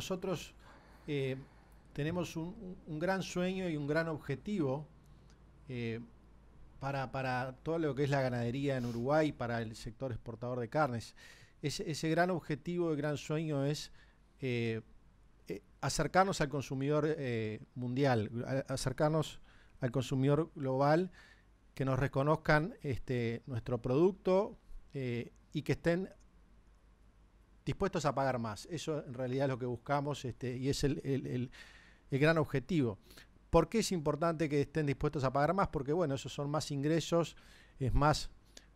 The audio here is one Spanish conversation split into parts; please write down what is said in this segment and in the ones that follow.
Nosotros eh, tenemos un, gran sueño y un gran objetivo eh, para, todo lo que es la ganadería en Uruguay, para el sector exportador de carnes. Ese, ese gran objetivo, y gran sueño es eh, acercarnos al consumidor mundial, acercarnos al consumidor global, que nos reconozcan este, nuestro producto y que estén dispuestos a pagar más. Eso en realidad es lo que buscamos este, y es el, gran objetivo. ¿Por qué es importante que estén dispuestos a pagar más? Porque bueno, esos son más ingresos, es más,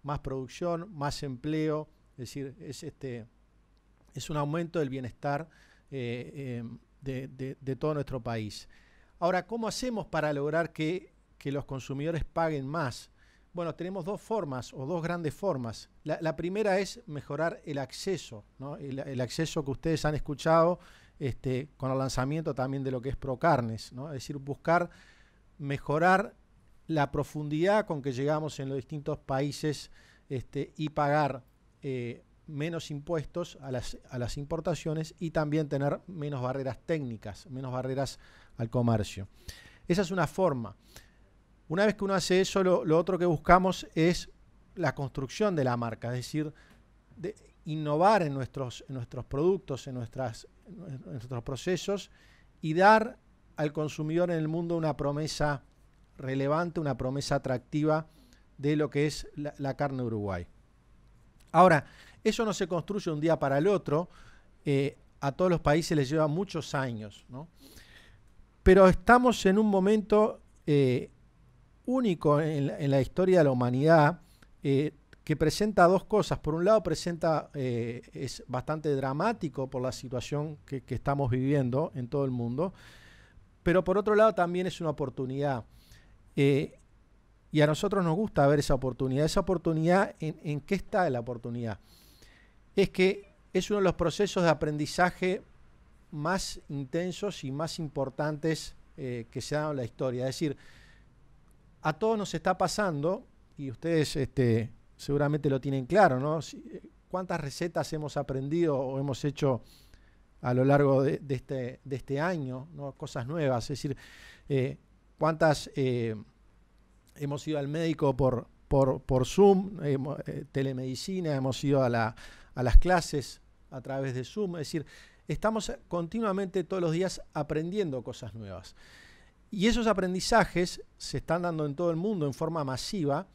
más producción, más empleo, es decir, es, este, es un aumento del bienestar eh, eh, de, todo nuestro país. Ahora, ¿cómo hacemos para lograr que los consumidores paguen más? Bueno, tenemos dos formas o dos grandes formas. La, primera es mejorar el acceso, el, acceso que ustedes han escuchado este, con el lanzamiento también de lo que es Procarnes, ¿no? es decir, buscar mejorar la profundidad con que llegamos en los distintos países este, y pagar eh, menos impuestos a las importaciones y también tener menos barreras técnicas, menos barreras al comercio. Esa es una forma. Una vez que uno hace eso, lo, otro que buscamos es la construcción de la marca, es decir, innovar en nuestros, nuestros productos, en, nuestras, nuestros procesos y dar al consumidor en el mundo una promesa relevante, una promesa atractiva de lo que es la, carne Uruguay. Ahora, eso no se construye un día para el otro, eh, a todos los países les lleva muchos años, pero estamos en un momento eh, único en la, historia de la humanidad eh, que presenta dos cosas. Por un lado, presenta, eh, es bastante dramático por la situación que, estamos viviendo en todo el mundo, pero por otro lado también es una oportunidad. Eh, y a nosotros nos gusta ver esa oportunidad. Esa oportunidad, ¿en, ¿en qué está la oportunidad? Es que es uno de los procesos de aprendizaje más intensos y más importantes que se ha dado en la historia. Es decir, a todos nos está pasando, y ustedes este, seguramente lo tienen claro, ¿no? Eh, ¿Cuántas recetas hemos aprendido o hemos hecho a lo largo de, este, este, año? Cosas nuevas, es decir, eh, ¿cuántas eh, hemos ido al médico por, Zoom, telemedicina, hemos ido a, a las clases a través de Zoom? Es decir, estamos continuamente todos los días aprendiendo cosas nuevas. Y esos aprendizajes se están dando en todo el mundo en forma masiva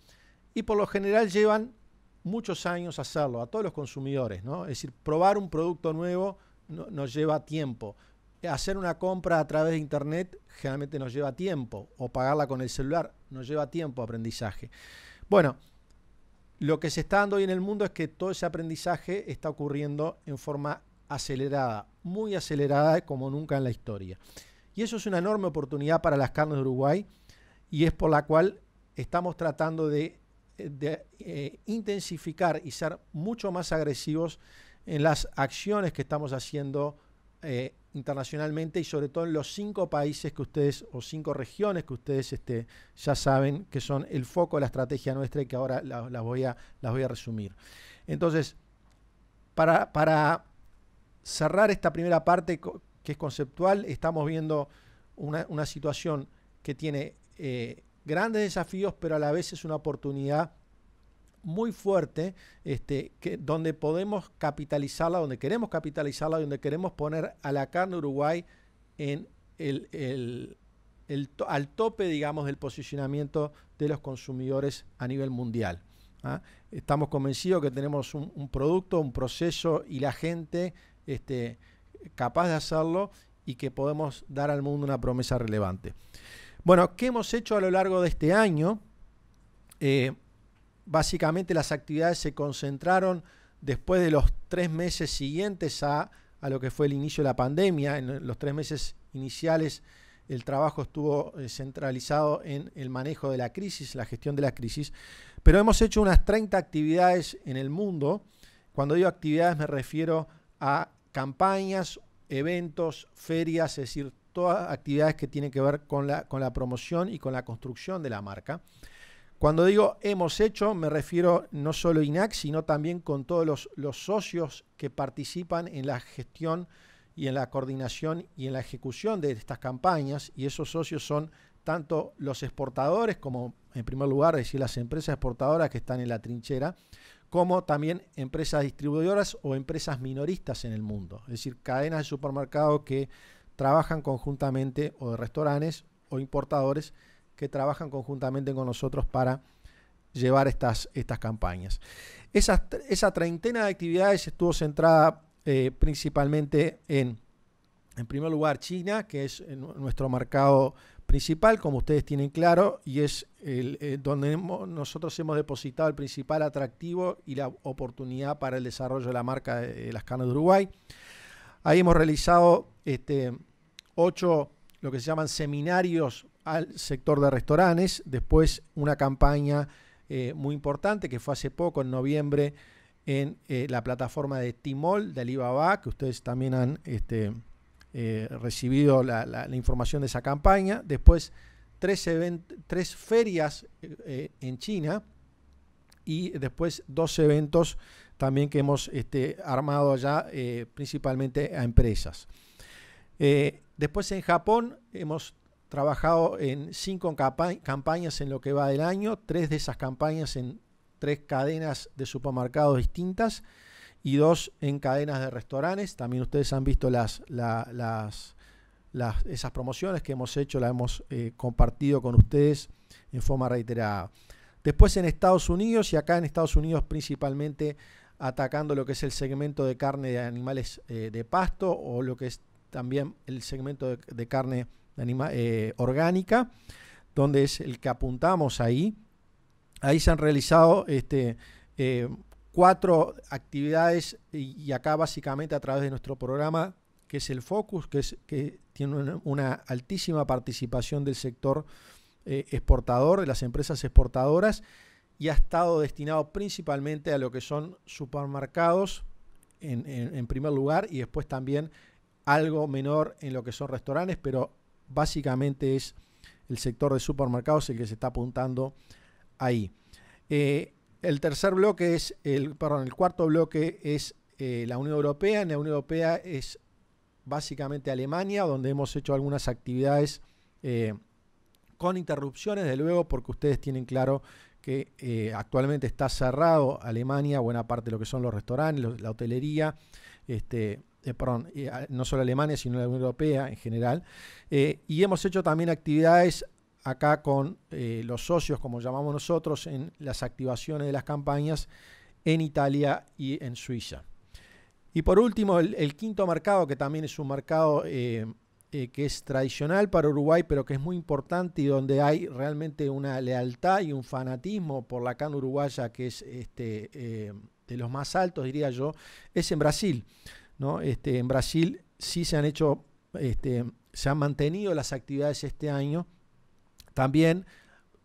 y por lo general llevan muchos años hacerlo, a todos los consumidores. ¿no? Es decir, probar un producto nuevo nos lleva tiempo. Hacer una compra a través de Internet generalmente nos lleva tiempo, o pagarla con el celular nos lleva tiempo aprendizaje. Bueno, lo que se está dando hoy en el mundo es que todo ese aprendizaje está ocurriendo en forma acelerada, muy acelerada como nunca en la historia. Y eso es una enorme oportunidad para las carnes de Uruguay y es por la cual estamos tratando de, eh, intensificar y ser mucho más agresivos en las acciones que estamos haciendo eh, internacionalmente y sobre todo en los cinco países que ustedes o cinco regiones que ustedes este, ya saben que son el foco de la estrategia nuestra y que ahora las voy, a, voy a resumir. Entonces, para, cerrar esta primera parte que es conceptual, estamos viendo una, situación que tiene eh, grandes desafíos, pero a la vez es una oportunidad muy fuerte, este, que, donde podemos capitalizarla, donde queremos capitalizarla, donde queremos poner a la carne Uruguay en el, al tope, digamos, del posicionamiento de los consumidores a nivel mundial. ¿ah? Estamos convencidos que tenemos un, producto, un proceso y la gente este, capaz de hacerlo y que podemos dar al mundo una promesa relevante. Bueno, ¿qué hemos hecho a lo largo de este año? Eh, básicamente las actividades se concentraron después de los tres meses siguientes a, lo que fue el inicio de la pandemia. En los tres meses iniciales el trabajo estuvo eh, centralizado en el manejo de la crisis, la gestión de la crisis, pero hemos hecho unas 30 actividades en el mundo. Cuando digo actividades me refiero a campañas, eventos, ferias, es decir, todas actividades que tienen que ver con la, con la promoción y con la construcción de la marca. Cuando digo hemos hecho, me refiero no solo INAC, sino también con todos los, los socios que participan en la gestión y en la coordinación y en la ejecución de estas campañas, y esos socios son tanto los exportadores como, en primer lugar, es decir, las empresas exportadoras que están en la trinchera, como también empresas distribuidoras o empresas minoristas en el mundo, es decir, cadenas de supermercados que trabajan conjuntamente o de restaurantes o importadores que trabajan conjuntamente con nosotros para llevar estas, estas campañas. Esa, treintena de actividades estuvo centrada eh, principalmente en en primer lugar, China, que es eh, nuestro mercado principal, como ustedes tienen claro, y es el, eh, donde nosotros hemos depositado el principal atractivo y la oportunidad para el desarrollo de la marca de, las canas de Uruguay. Ahí hemos realizado este, ocho, lo que se llaman seminarios al sector de restaurantes, después una campaña eh, muy importante que fue hace poco, en noviembre, en la plataforma de Timol, de Alibaba, que ustedes también han... Este, eh, recibido la, información de esa campaña. Después, tres, tres ferias eh, eh, en China y después dos eventos también que hemos este, armado allá, principalmente a empresas. después en Japón hemos trabajado en cinco campañas en lo que va del año, tres de esas campañas en tres cadenas de supermercados distintas y dos en cadenas de restaurantes. También ustedes han visto las, las, las, esas promociones que hemos hecho, las hemos eh, compartido con ustedes en forma reiterada. Después en Estados Unidos y acá en Estados Unidos principalmente atacando lo que es el segmento de carne de animales eh, de pasto o lo que es también el segmento de, carne de eh, orgánica, donde es el que apuntamos ahí. Ahí se han realizado este, cuatro actividades y acá básicamente a través de nuestro programa que es el Focus, que, es, que tiene una, altísima participación del sector eh, exportador, de las empresas exportadoras, y ha estado destinado principalmente a lo que son supermercados en, primer lugar y después también algo menor en lo que son restaurantes, pero básicamente es el sector de supermercados el que se está apuntando ahí. Eh, el tercer bloque es, el, perdón, el cuarto bloque es eh, la Unión Europea. En la Unión Europea es básicamente Alemania, donde hemos hecho algunas actividades eh, con interrupciones, de luego, porque ustedes tienen claro que eh, actualmente está cerrado Alemania, buena parte de lo que son los restaurantes, la hotelería, este, perdón, no solo Alemania, sino la Unión Europea en general. y hemos hecho también actividades acá con eh, los socios, como llamamos nosotros, en las activaciones de las campañas en Italia y en Suiza. Y por último, el, quinto mercado, que también es un mercado eh, eh, que es tradicional para Uruguay, pero que es muy importante y donde hay realmente una lealtad y un fanatismo por la can uruguaya que es este, de los más altos, diría yo, es en Brasil. ¿no? Este, en Brasil sí se han hecho, este, se han mantenido las actividades este año, también,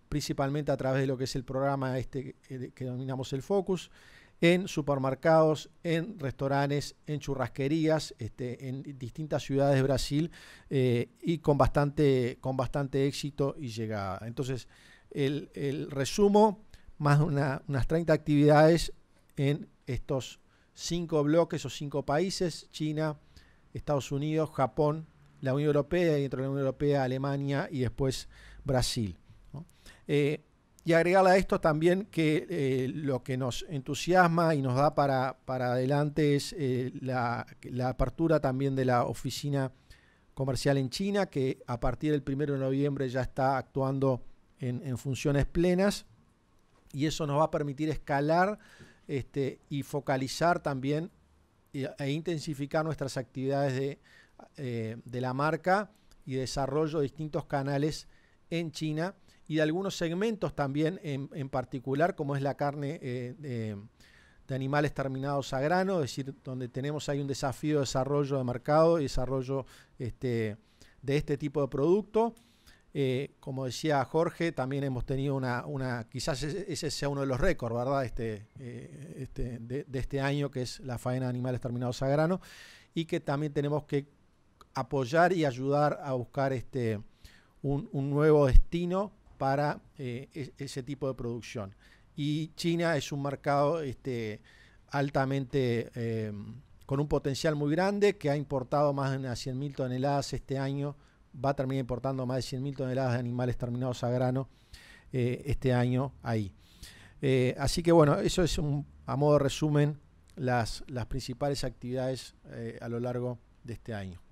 principalmente a través de lo que es el programa este que, eh, denominamos el Focus, en supermercados, en restaurantes, en churrasquerías, este, en distintas ciudades de Brasil eh, y con bastante, con bastante éxito y llegada. Entonces, el, el resumo, más de unas 30 actividades en estos cinco bloques o cinco países, China, Estados Unidos, Japón, la Unión Europea y dentro de la Unión Europea Alemania y después Brasil. Eh, y agregarle a esto también que eh, lo que nos entusiasma y nos da para, para adelante es eh, la, apertura también de la oficina comercial en China, que a partir del 1 de noviembre ya está actuando en, funciones plenas y eso nos va a permitir escalar este, y focalizar también e, intensificar nuestras actividades de, de la marca y desarrollo de distintos canales en China y de algunos segmentos también en, particular, como es la carne eh, de, animales terminados a grano, es decir, donde tenemos ahí un desafío de desarrollo de mercado y desarrollo este, de este tipo de producto. Eh, como decía Jorge, también hemos tenido una, una quizás ese sea uno de los récords, ¿verdad? Este, eh, este de, este año, que es la faena de animales terminados a grano, y que también tenemos que apoyar y ayudar a buscar este, un, nuevo destino para eh, e-, ese tipo de producción. Y China es un mercado este, altamente, em, con un potencial muy grande, que ha importado más de 100.000 toneladas este año, va a terminar importando más de 100.000 toneladas de animales terminados a grano eh, este año ahí. Eh, así que bueno, eso es un, a modo de resumen las principales actividades a lo largo de este año.